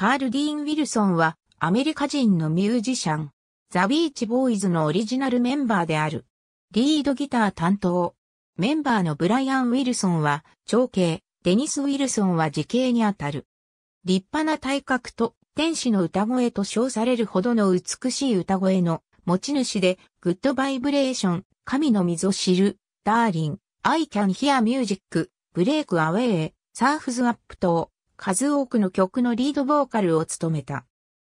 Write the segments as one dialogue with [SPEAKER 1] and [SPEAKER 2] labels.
[SPEAKER 1] カール・ディーン・ウィルソンはアメリカ人のミュージシャン、ザ・ビーチ・ボーイズのオリジナルメンバーである。リードギター担当。メンバーのブライアン・ウィルソンは長兄、デニス・ウィルソンは時系にあたる。立派な体格と天使の歌声と称されるほどの美しい歌声の持ち主で、グッドバイブレーション、神のを知る、ダーリン、I can hear music, ブレイク・アウェイ、サーフズ・アップ等、数多くの曲のリードボーカルを務めた。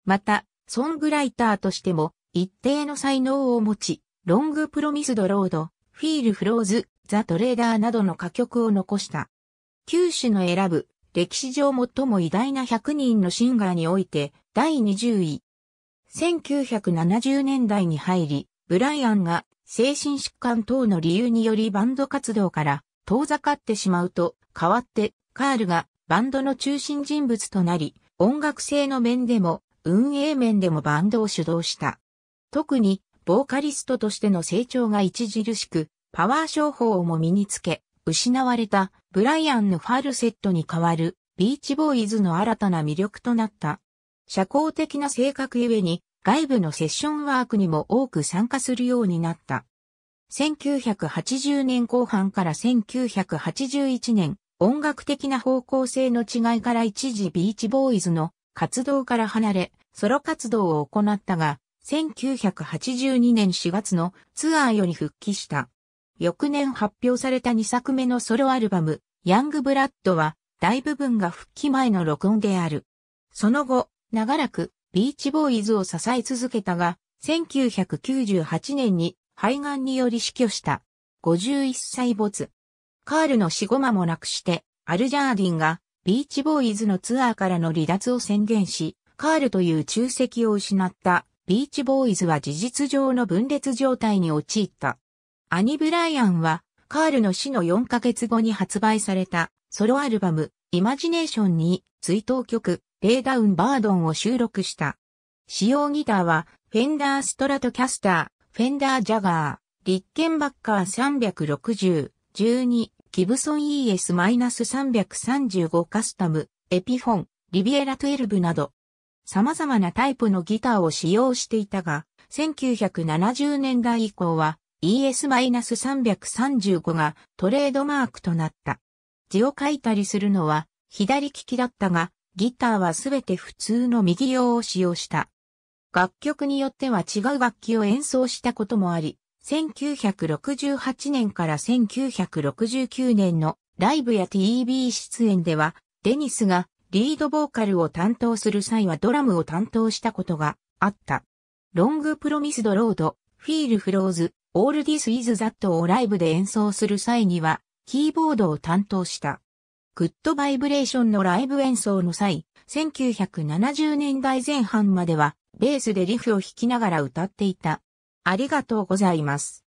[SPEAKER 1] また、ソングライターとしても一定の才能を持ち、ロングプロミスドロード、フィールフローズ、ザ・トレーダーなどの歌曲を残した。九種の選ぶ、歴史上最も偉大な100人のシンガーにおいて、第20位。1970年代に入り、ブライアンが精神疾患等の理由によりバンド活動から遠ざかってしまうと、代わってカールがバンドの中心人物となり、音楽性の面でも、運営面でもバンドを主導した。特に、ボーカリストとしての成長が著しく、パワー商法も身につけ、失われたブライアンのファルセットに代わるビーチボーイズの新たな魅力となった。社交的な性格ゆえに外部のセッションワークにも多く参加するようになった。1980年後半から1981年音楽的な方向性の違いから一時ビーチボーイズの活動から離れ、ソロ活動を行ったが、1982年4月のツアーより復帰した。翌年発表された2作目のソロアルバム、ヤングブラッドは、大部分が復帰前の録音である。その後、長らく、ビーチボーイズを支え続けたが、1998年に肺がんにより死去した。51歳没。カールの死後間もなくして、アルジャーディンがビーチボーイズのツアーからの離脱を宣言し、カールという中席を失ったビーチボーイズは事実上の分裂状態に陥った。アニ・ブライアンは、カールの死の4ヶ月後に発売されたソロアルバム、イマジネーションに追悼曲、レイダウン・バードンを収録した。使用ギターは、フェンダー・ストラトキャスター、フェンダー・ジャガー、リッケンバッカー360、12、ギブソン ES-335 カスタム、エピフォン、リビエラ12など、様々なタイプのギターを使用していたが、1970年代以降は ES-335 がトレードマークとなった。字を書いたりするのは左利きだったが、ギターはすべて普通の右用を使用した。楽曲によっては違う楽器を演奏したこともあり、1968年から1969年のライブや TV 出演では、デニスがリードボーカルを担当する際はドラムを担当したことがあった。ロングプロミスドロード、フィールフローズ、オールディスイズザットをライブで演奏する際には、キーボードを担当した。グッドバイブレーションのライブ演奏の際、1970年代前半までは、ベースでリフを弾きながら歌っていた。ありがとうございます。